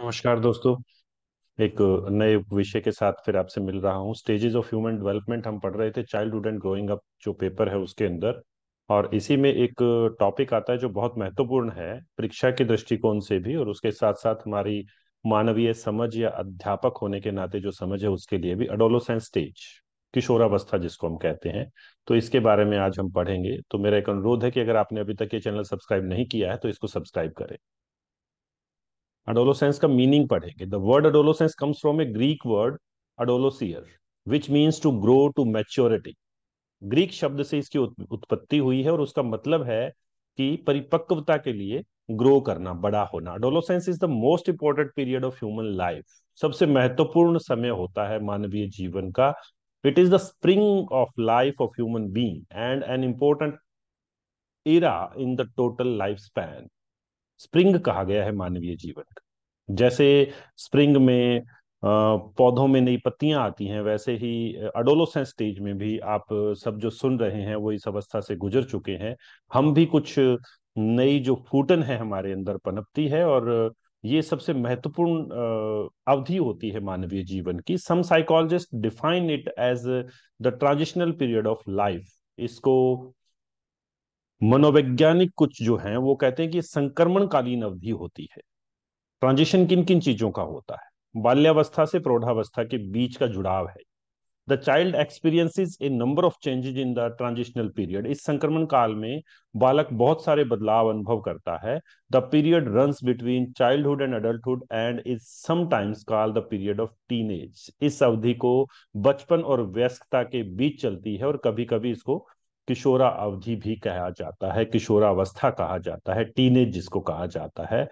नमस्कार दोस्तों एक नए विषय के साथ फिर आपसे मिल रहा हूँ स्टेजेस ऑफ ह्यूमन डेवलपमेंट हम पढ़ रहे थे चाइल्डहुड एंड ग्रोइंग अप जो पेपर है उसके अंदर और इसी में एक टॉपिक आता है जो बहुत महत्वपूर्ण है परीक्षा के दृष्टिकोण से भी और उसके साथ साथ हमारी मानवीय समझ या अध्यापक होने के नाते जो समझ है उसके लिए भी अडोलोसेंस स्टेज किशोरावस्था जिसको हम कहते हैं तो इसके बारे में आज हम पढ़ेंगे तो मेरा एक अनुरोध है कि अगर आपने अभी तक ये चैनल सब्सक्राइब नहीं किया है तो इसको सब्सक्राइब करें अडोलोसेंस का मीनिंग पढ़ेंगे the word adolescence comes from a Greek word adolescere which means to grow to maturity Greek शब्द से इसकी उत्पत्ति हुई है और उसका मतलब है कि परिपक्वता के लिए ग्रो करना बड़ा होना adolescence is the most important period of human life सबसे महत्वपूर्ण समय होता है मानवीय जीवन का it is the spring of life of human being and an important era in the total life span spring कहा गया है मानवीय जीवन का जैसे स्प्रिंग में पौधों में नई पत्तियां आती हैं वैसे ही अडोलोसेंस स्टेज में भी आप सब जो सुन रहे हैं वो इस अवस्था से गुजर चुके हैं हम भी कुछ नई जो फूटन है हमारे अंदर पनपती है और ये सबसे महत्वपूर्ण अवधि होती है मानवीय जीवन की some psychologist define it as the transitional period of life इसको मनोवैज्ञानिक कुछ जो हैं वो कहते हैं कि संक्रमणकालीन अवधि होती है ट्रांजिशन किन किन चीजों का होता है बाल्यावस्था से प्रौढ़ावस्था के बीच का जुड़ाव है the child experiences a number of changes in the transitional period इस संक्रमण काल में बालक बहुत सारे बदलाव अनुभव करता है the period runs between childhood and adulthood and is sometimes call the period of teen age इस अवधि को बचपन और व्यस्कता के बीच चलती है और कभी कभी इसको किशोरा अवधि भी कहा जाता है किशोरावस्था कहा जाता है टीनेज जिसको कहा जाता है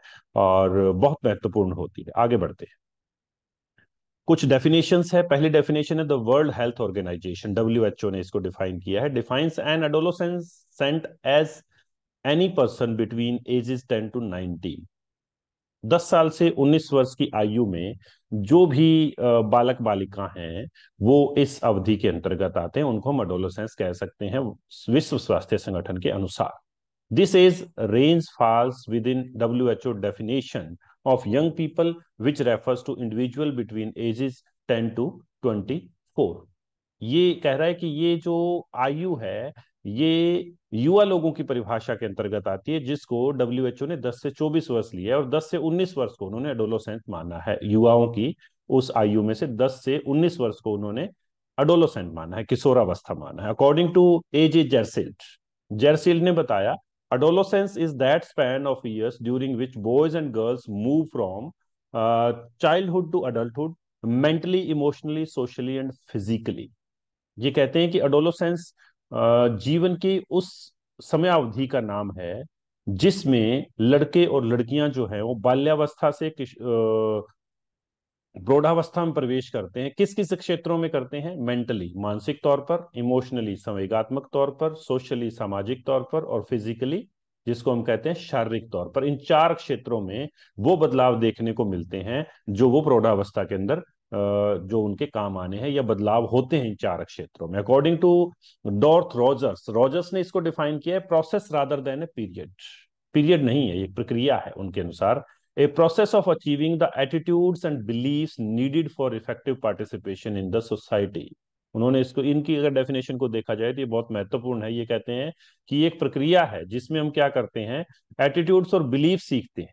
और बहुत महत्वपूर्ण होती है आगे बढ़ते हैं कुछ डेफिनेशन है पहली डेफिनेशन है the World Health Organization W H O ने इसको डिफाइन किया है defines an adolescent as any person between ages ten to nineteen दस साल से उन्नीस वर्ष की आयु में जो भी बालक बालिका हैं वो इस अवधि के अंतर्गत आते हैं उनको हम अडोलोसेंस कह सकते हैं विश्व स्वास्थ्य संगठन के अनुसार this is range falls within W H O definition of young people which refers to individual between ages ten to twenty four ये कह रहा है कि ये जो आयु है ये युवा लोगों की परिभाषा के अंतर्गत आती है जिसको डब्ल्यू ने 10 से 24 वर्ष लिया है और 10 से 19 वर्ष को उन्होंने अडोलोसेंट माना है युवाओं की उस आयु में से 10 से 19 वर्ष को उन्होंने अडोलोसेंट माना है किशोरावस्था माना है according to as A Jersild Jersild ने बताया adolescence is that span of is during which boys and girls move from childhood to adulthood mentally emotionally socially and physically ये कहते हैं कि अडोलोसेंस uh, जीवन की उस समयावधि का नाम है जिसमें लड़के और लड़कियां जो है वो बाल्यावस्था से ब्रोढ़ावस्था में प्रवेश करते हैं किस किस क्षेत्रों में करते हैं मेंटली मानसिक तौर पर इमोशनली संवेगात्मक तौर पर सोशली सामाजिक तौर पर और फिजिकली जिसको हम कहते हैं शारीरिक तौर पर इन चार क्षेत्रों में वो बदलाव देखने को मिलते हैं जो वो प्रौढ़ावस्था के अंदर जो उनके काम आने हैं या बदलाव होते हैं इन चार क्षेत्रों में according to Dorothy Rogers Rogers ने इसको डिफाइन किया है process rather than a period period नहीं है ये प्रक्रिया है उनके अनुसार a process of achieving the attitudes and beliefs needed for effective participation in the society उन्होंने इसको इनकी अगर डेफिनेशन को देखा जाए तो ये बहुत महत्वपूर्ण है ये कहते हैं कि एक प्रक्रिया है जिसमें हम क्या करते हैं एटीट्यूड्स और बिलीफ सीखते हैं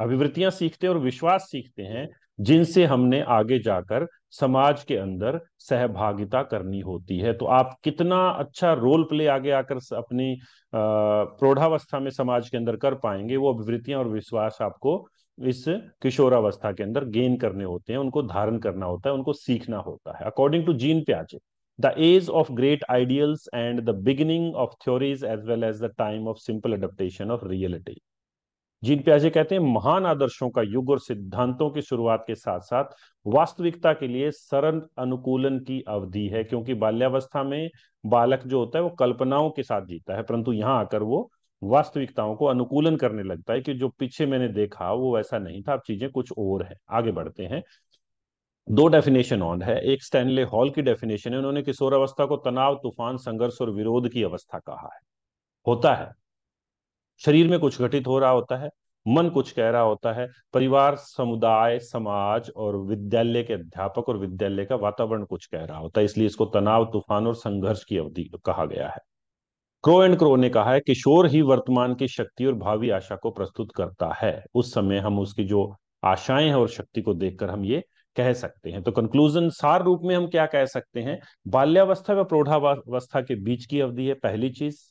अभिवृत्तियां सीखते हैं और विश्वास सीखते हैं जिनसे हमने आगे जाकर समाज के अंदर सहभागिता करनी होती है तो आप कितना अच्छा रोल प्ले आगे आकर अपनी प्रौढ़ावस्था में समाज के अंदर कर पाएंगे वो अभिवृत्तियां और विश्वास आपको इस किशोरावस्था के अंदर गेन करने होते हैं उनको धारण करना होता है उनको सीखना होता है अकॉर्डिंग टू जीन प्याजे the age of great ideals and the beginning of theories as well as the time of simple adaptation of reality Jean प्याजे कहते हैं महान आदर्शों का युग और सिद्धांतों की शुरुआत के साथ साथ वास्तविकता के लिए सरल अनुकूलन की अवधि है क्योंकि बाल्यावस्था में बालक जो होता है वो कल्पनाओं के साथ जीता है परंतु यहाँ आकर वो वास्तविकताओं को अनुकूलन करने लगता है कि जो पीछे मैंने देखा वो वैसा नहीं था अब चीजें कुछ और है आगे बढ़ते हैं दो डेफिनेशन ऑन है एक स्टैनले हॉल की डेफिनेशन है उन्होंने किशोर अवस्था को तनाव तूफान संघर्ष और विरोध की अवस्था कहा है होता है शरीर में कुछ घटित हो रहा होता है मन कुछ कह रहा होता है परिवार समुदाय समाज और विद्यालय के अध्यापक और विद्यालय का वातावरण कुछ कह रहा होता है इसलिए इसको तनाव तूफान और संघर्ष की अवधि कहा गया है क्रो एंड क्रो ने कहा है किशोर ही वर्तमान की शक्ति और भावी आशा को प्रस्तुत करता है उस समय हम उसकी जो आशाएं हैं और शक्ति को देखकर हम ये कह सकते हैं तो कंक्लूजन सार रूप में हम क्या कह सकते हैं बाल्यावस्था व प्रौढ़ावस्था के बीच की अवधि है पहली चीज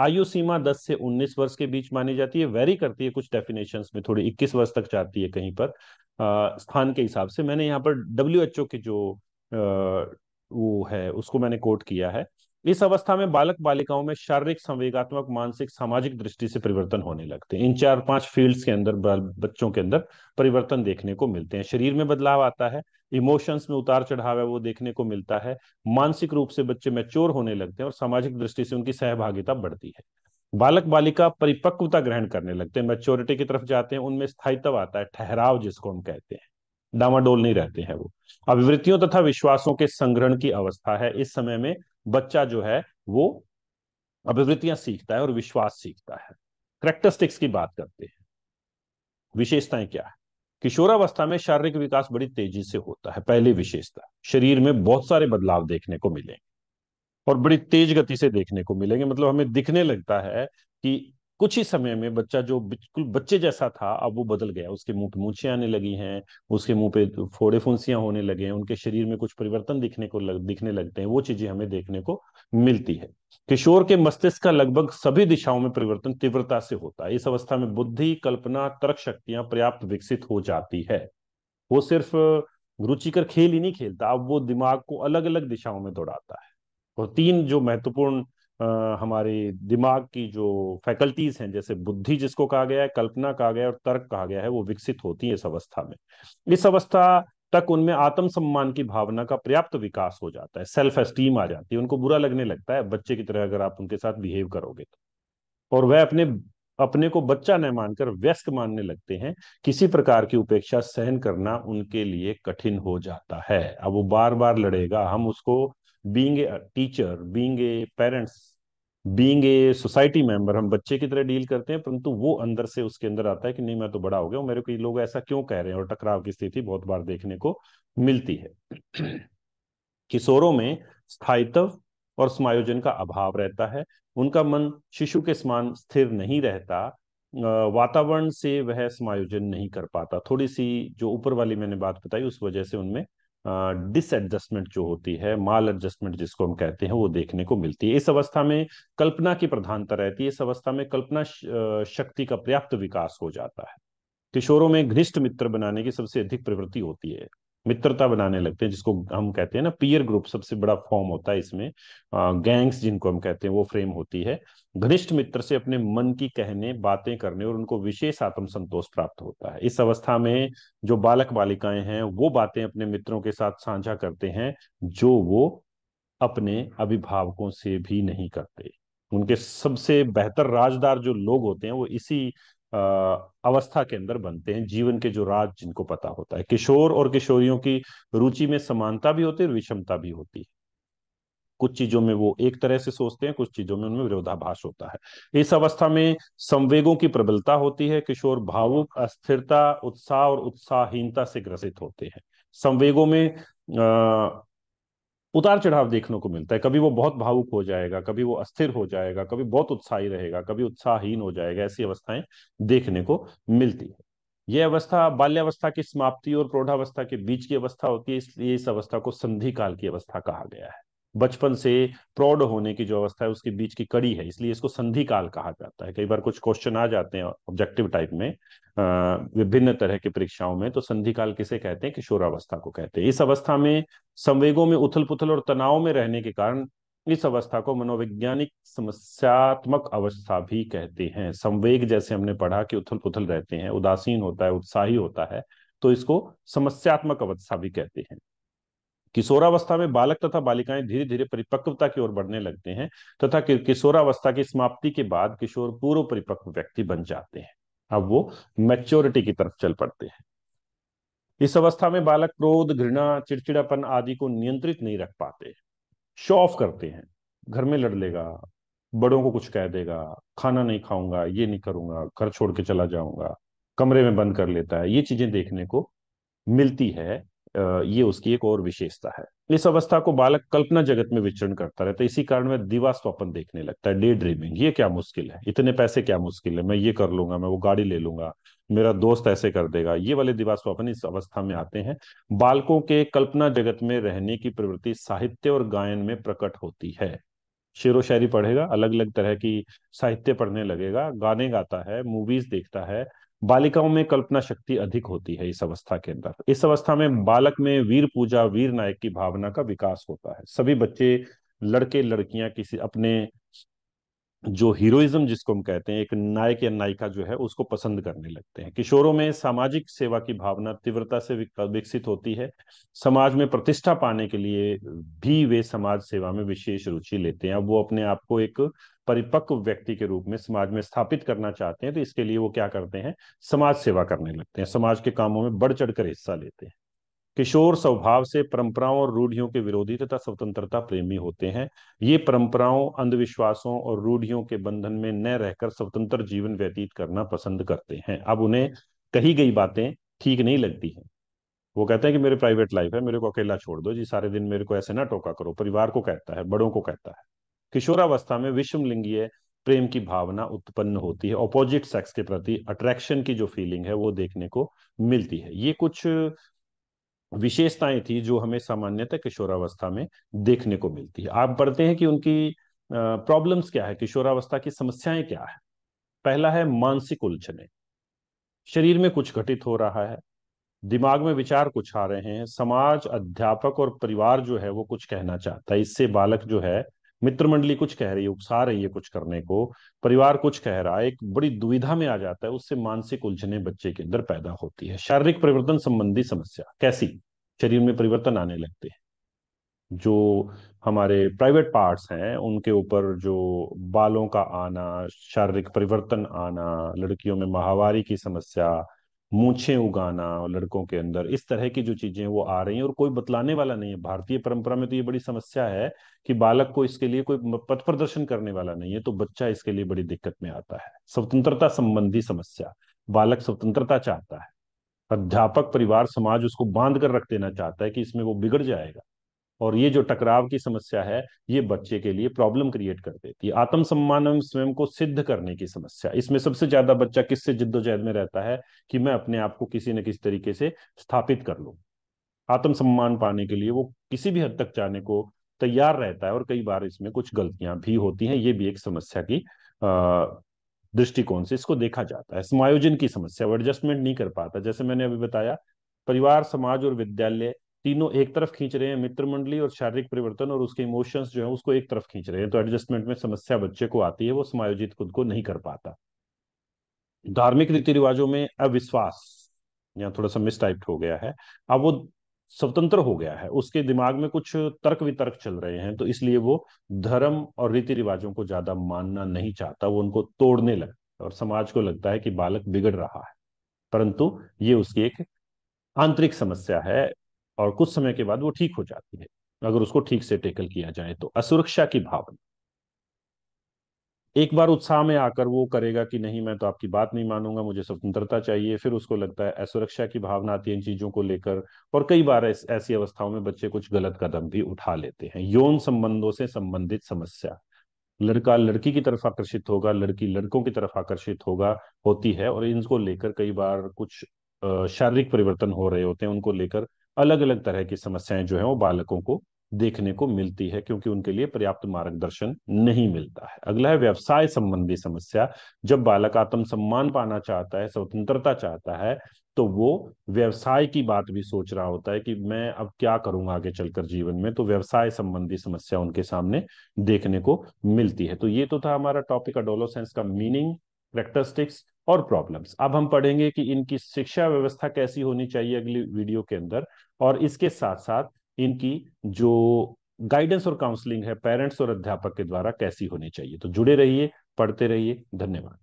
आयु सीमा 10 से 19 वर्ष के बीच मानी जाती है वेरी करती है कुछ डेफिनेशंस में थोड़ी 21 वर्ष तक जाती है कहीं पर आ, स्थान के हिसाब से मैंने यहाँ पर डब्ल्यू एच ओ जो आ, वो है उसको मैंने कोट किया है इस अवस्था में बालक बालिकाओं में शारीरिक संवेगात्मक मानसिक सामाजिक दृष्टि से परिवर्तन होने लगते हैं इन चार पांच फील्ड्स के अंदर बच्चों के अंदर परिवर्तन देखने को मिलते हैं शरीर में बदलाव आता है इमोशंस में उतार चढ़ाव है वो देखने को मिलता है मानसिक रूप से बच्चे मैच्योर होने लगते हैं और सामाजिक दृष्टि से उनकी सहभागिता बढ़ती है बालक बालिका परिपक्वता ग्रहण करने लगते हैं मैच्योरिटी की तरफ जाते हैं उनमें स्थायित्व आता है ठहराव जिसको हम कहते हैं डामाडोल नहीं रहते हैं वो अभिवृत्तियों तथा विश्वासों के संग्रहण की अवस्था है इस समय में बच्चा जो है वो अभिवृत्तियां सीखता है और विश्वास सीखता है करेक्टरिस्टिक्स की बात करते हैं विशेषताएं क्या है किशोरावस्था में शारीरिक विकास बड़ी तेजी से होता है पहली विशेषता शरीर में बहुत सारे बदलाव देखने को मिलेंगे और बड़ी तेज गति से देखने को मिलेंगे मतलब हमें दिखने लगता है कि कुछ ही समय में बच्चा जो बिल्कुल बच्चे जैसा था अब वो बदल गया उसके मुंह पे मूछे आने लगी हैं उसके मुंह पे तो फोड़े फुंसियां होने लगे हैं उनके शरीर में कुछ परिवर्तन दिखने को लग, दिखने लगते हैं वो चीजें हमें देखने को मिलती है किशोर के मस्तिष्क का लगभग सभी दिशाओं में परिवर्तन तीव्रता से होता है इस अवस्था में बुद्धि कल्पना तर्क शक्तियां पर्याप्त विकसित हो जाती है वो सिर्फ रुचिकर खेल ही नहीं खेलता अब वो दिमाग को अलग अलग दिशाओं में दौड़ाता है और तीन जो महत्वपूर्ण आ, हमारे दिमाग की जो फैकल्टीज हैं जैसे बुद्धि जिसको कहा गया है कल्पना कहा गया है और तर्क कहा गया है वो विकसित होती है इस अवस्था में इस अवस्था तक उनमें आत्म सम्मान की भावना का पर्याप्त विकास हो जाता है सेल्फ एस्टीम आ जाती है उनको बुरा लगने लगता है बच्चे की तरह अगर आप उनके साथ बिहेव करोगे तो और वह अपने अपने को बच्चा न मानकर व्यस्त मानने लगते हैं किसी प्रकार की उपेक्षा सहन करना उनके लिए कठिन हो जाता है अब वो बार बार लड़ेगा हम उसको being a teacher being a parents being a society member हम बच्चे की तरह डील करते हैं परंतु वो अंदर से उसके अंदर आता है कि नहीं मैं तो बड़ा हो गया मेरे को ये लोग ऐसा क्यों कह रहे हैं और टकराव की स्थिति बहुत बार देखने को मिलती है किशोरों में स्थायित्व और समायोजन का अभाव रहता है उनका मन शिशु के समान स्थिर नहीं रहता वातावरण से वह समायोजन नहीं कर पाता थोड़ी सी जो ऊपर वाली मैंने बात बताई उस वजह से उनमें डिसएडजस्टमेंट जो होती है माल एडजस्टमेंट जिसको हम कहते हैं वो देखने को मिलती है इस अवस्था में कल्पना की प्रधानता रहती है इस अवस्था में कल्पना शक्ति का पर्याप्त विकास हो जाता है किशोरों में घनिष्ठ मित्र बनाने की सबसे अधिक प्रवृत्ति होती है मित्रता बनाने लगते हैं जिसको हम कहते हैं ना पीयर ग्रुप सबसे बड़ा फॉर्म होता है इसमें गैंग्स जिनको हम कहते हैं वो फ्रेम होती है घनिष्ठ मित्र से अपने मन की कहने बातें करने और उनको विशेष आत्म संतोष प्राप्त होता है इस अवस्था में जो बालक बालिकाएं हैं वो बातें अपने मित्रों के साथ साझा करते हैं जो वो अपने अभिभावकों से भी नहीं करते उनके सबसे बेहतर राजदार जो लोग होते हैं वो इसी अवस्था के अंदर बनते हैं जीवन के जो राज जिनको पता होता है किशोर और किशोरियों की रुचि में समानता भी होती है और विषमता भी होती है कुछ चीजों में वो एक तरह से सोचते हैं कुछ चीजों में उनमें विरोधाभास होता है इस अवस्था में संवेगों की प्रबलता होती है किशोर भावुक अस्थिरता उत्साह और उत्साहहीनता से ग्रसित होते हैं संवेगों में उतार चढ़ाव देखने को मिलता है कभी वो बहुत भावुक हो जाएगा कभी वो अस्थिर हो जाएगा कभी बहुत उत्साही रहेगा कभी उत्साहहीन हो जाएगा ऐसी अवस्थाएं देखने को मिलती है यह अवस्था बाल्यावस्था की समाप्ति और प्रौढ़ावस्था के बीच की अवस्था होती है इसलिए इस अवस्था को संधि काल की अवस्था कहा गया है बचपन से प्रौढ़ होने की जो अवस्था है उसके बीच की कड़ी है इसलिए इसको संधि काल कहा जाता है कई बार कुछ क्वेश्चन आ जाते हैं ऑब्जेक्टिव टाइप में विभिन्न तरह की परीक्षाओं में तो संधि काल किसे कहते हैं किशोरावस्था को कहते हैं इस अवस्था में संवेगों में उथल पुथल और तनाव में रहने के कारण इस अवस्था को मनोवैज्ञानिक समस्यात्मक अवस्था भी कहते हैं संवेग जैसे हमने पढ़ा कि उथल पुथल रहते हैं उदासीन होता है उत्साही होता है तो इसको समस्यात्मक अवस्था भी कहते हैं किशोरावस्था में बालक तथा बालिकाएं धीरे धीरे परिपक्वता की ओर बढ़ने लगते हैं तथा किशोरावस्था की समाप्ति के बाद किशोर पूर्व परिपक्व व्यक्ति बन जाते हैं अब वो मैच्योरिटी की तरफ चल पड़ते हैं इस अवस्था में बालक क्रोध घृणा चिड़चिड़ापन आदि को नियंत्रित नहीं रख पाते शो ऑफ करते हैं घर में लड़ लेगा बड़ों को कुछ कह देगा खाना नहीं खाऊंगा ये नहीं करूंगा घर छोड़ के चला जाऊंगा कमरे में बंद कर लेता है ये चीजें देखने को मिलती है ये उसकी एक और विशेषता है इस अवस्था को बालक कल्पना जगत में विचरण करता रहता है इसी कारण वह दिवा स्वप्न देखने लगता है डे ड्रीमिंग ये क्या मुश्किल है इतने पैसे क्या मुश्किल है मैं ये कर लूंगा मैं वो गाड़ी ले लूंगा मेरा दोस्त ऐसे कर देगा ये वाले दिवा स्वप्न इस अवस्था में आते हैं बालकों के कल्पना जगत में रहने की प्रवृत्ति साहित्य और गायन में प्रकट होती है शेर व शायरी पढ़ेगा अलग अलग तरह की साहित्य पढ़ने लगेगा गाने गाता है मूवीज देखता है बालिकाओं में कल्पना शक्ति अधिक होती है इस अवस्था के अंदर इस अवस्था में बालक में वीर पूजा वीर नायक की भावना का विकास होता है सभी बच्चे लड़के लड़कियां किसी अपने जो हीरोइज्म जिसको हम कहते हैं एक नायक या नायिका जो है उसको पसंद करने लगते हैं किशोरों में सामाजिक सेवा की भावना तीव्रता से विकसित होती है समाज में प्रतिष्ठा पाने के लिए भी वे समाज सेवा में विशेष रुचि लेते हैं अब वो अपने आप को एक परिपक्व व्यक्ति के रूप में समाज में स्थापित करना चाहते हैं तो इसके लिए वो क्या करते हैं समाज सेवा करने लगते हैं समाज के कामों में बढ़ चढ़ कर हिस्सा लेते हैं किशोर स्वभाव से परंपराओं और रूढ़ियों के विरोधी तथा स्वतंत्रता प्रेमी होते हैं ये परंपराओं अंधविश्वासों और रूढ़ियों के बंधन में न रहकर स्वतंत्र जीवन व्यतीत करना पसंद करते हैं अब उन्हें कही गई बातें ठीक नहीं लगती हैं वो कहते हैं कि मेरे प्राइवेट लाइफ है मेरे को अकेला छोड़ दो जी सारे दिन मेरे को ऐसे ना टोका करो परिवार को कहता है बड़ों को कहता है किशोरावस्था में विश्वलिंगीय प्रेम की भावना उत्पन्न होती है ऑपोजिट सेक्स के प्रति अट्रैक्शन की जो फीलिंग है वो देखने को मिलती है ये कुछ विशेषताएं थी जो हमें सामान्यतः किशोरावस्था में देखने को मिलती है आप पढ़ते हैं कि उनकी प्रॉब्लम्स क्या है किशोरावस्था की समस्याएं क्या है पहला है मानसिक उलझने शरीर में कुछ घटित हो रहा है दिमाग में विचार कुछ आ रहे हैं समाज अध्यापक और परिवार जो है वो कुछ कहना चाहता है इससे बालक जो है मित्र मंडली कुछ कह रही है उकसा रही है कुछ करने को परिवार कुछ कह रहा है एक बड़ी दुविधा में आ जाता है उससे मानसिक उलझने बच्चे के अंदर पैदा होती है शारीरिक परिवर्तन संबंधी समस्या कैसी शरीर में परिवर्तन आने लगते हैं जो हमारे प्राइवेट पार्ट्स हैं उनके ऊपर जो बालों का आना शारीरिक परिवर्तन आना लड़कियों में माहवारी की समस्या मूछें उगाना लड़कों के अंदर इस तरह की जो चीजें वो आ रही हैं और कोई बतलाने वाला नहीं है भारतीय परंपरा में तो ये बड़ी समस्या है कि बालक को इसके लिए कोई पथ प्रदर्शन करने वाला नहीं है तो बच्चा इसके लिए बड़ी दिक्कत में आता है स्वतंत्रता संबंधी समस्या बालक स्वतंत्रता चाहता है अध्यापक परिवार समाज उसको बांध कर रख देना चाहता है कि इसमें वो बिगड़ जाएगा और ये जो टकराव की समस्या है ये बच्चे के लिए प्रॉब्लम क्रिएट कर देती है आत्मसम्मान एवं स्वयं को सिद्ध करने की समस्या इसमें सबसे ज्यादा बच्चा किससे जिद्दोजहद में रहता है कि मैं अपने आप को किसी न किसी तरीके से स्थापित कर आत्म आत्मसम्मान पाने के लिए वो किसी भी हद तक जाने को तैयार रहता है और कई बार इसमें कुछ गलतियां भी होती हैं ये भी एक समस्या की दृष्टिकोण से इसको देखा जाता है समायोजन की समस्या वो एडजस्टमेंट नहीं कर पाता जैसे मैंने अभी बताया परिवार समाज और विद्यालय तीनों एक तरफ खींच रहे हैं मित्र मंडली और शारीरिक परिवर्तन और उसके इमोशंस जो है उसको एक तरफ खींच रहे हैं तो एडजस्टमेंट में समस्या बच्चे को आती है वो समायोजित खुद को नहीं कर पाता धार्मिक रीति रिवाजों में अविश्वास या थोड़ा सा मिस टाइप हो गया है अब वो स्वतंत्र हो गया है उसके दिमाग में कुछ तर्क वितर्क चल रहे हैं तो इसलिए वो धर्म और रीति रिवाजों को ज्यादा मानना नहीं चाहता वो उनको तोड़ने लगता और समाज को लगता है कि बालक बिगड़ रहा है परंतु ये उसकी एक आंतरिक समस्या है और कुछ समय के बाद वो ठीक हो जाती है अगर उसको ठीक से टेकल किया जाए तो असुरक्षा की भावना एक बार उत्साह में आकर वो करेगा कि नहीं मैं तो आपकी बात नहीं मानूंगा मुझे स्वतंत्रता चाहिए फिर उसको लगता है असुरक्षा की भावना आती है इन चीजों को लेकर और कई बार ऐस, ऐसी अवस्थाओं में बच्चे कुछ गलत कदम भी उठा लेते हैं यौन संबंधों से संबंधित समस्या लड़का लड़की की तरफ आकर्षित होगा लड़की लड़कों की तरफ आकर्षित होगा होती है और इनको लेकर कई बार कुछ शारीरिक परिवर्तन हो रहे होते हैं उनको लेकर अलग अलग तरह की समस्याएं जो है वो बालकों को देखने को मिलती है क्योंकि उनके लिए पर्याप्त मार्गदर्शन नहीं मिलता है अगला है व्यवसाय संबंधी समस्या जब बालक आत्म सम्मान पाना चाहता है स्वतंत्रता चाहता है तो वो व्यवसाय की बात भी सोच रहा होता है कि मैं अब क्या करूंगा आगे चलकर जीवन में तो व्यवसाय संबंधी समस्या उनके सामने देखने को मिलती है तो ये तो था हमारा टॉपिक अडोलोसेंस का मीनिंग करेक्टरिस्टिक्स और प्रॉब्लम्स अब हम पढ़ेंगे कि इनकी शिक्षा व्यवस्था कैसी होनी चाहिए अगली वीडियो के अंदर और इसके साथ साथ इनकी जो गाइडेंस और काउंसलिंग है पेरेंट्स और अध्यापक के द्वारा कैसी होनी चाहिए तो जुड़े रहिए पढ़ते रहिए धन्यवाद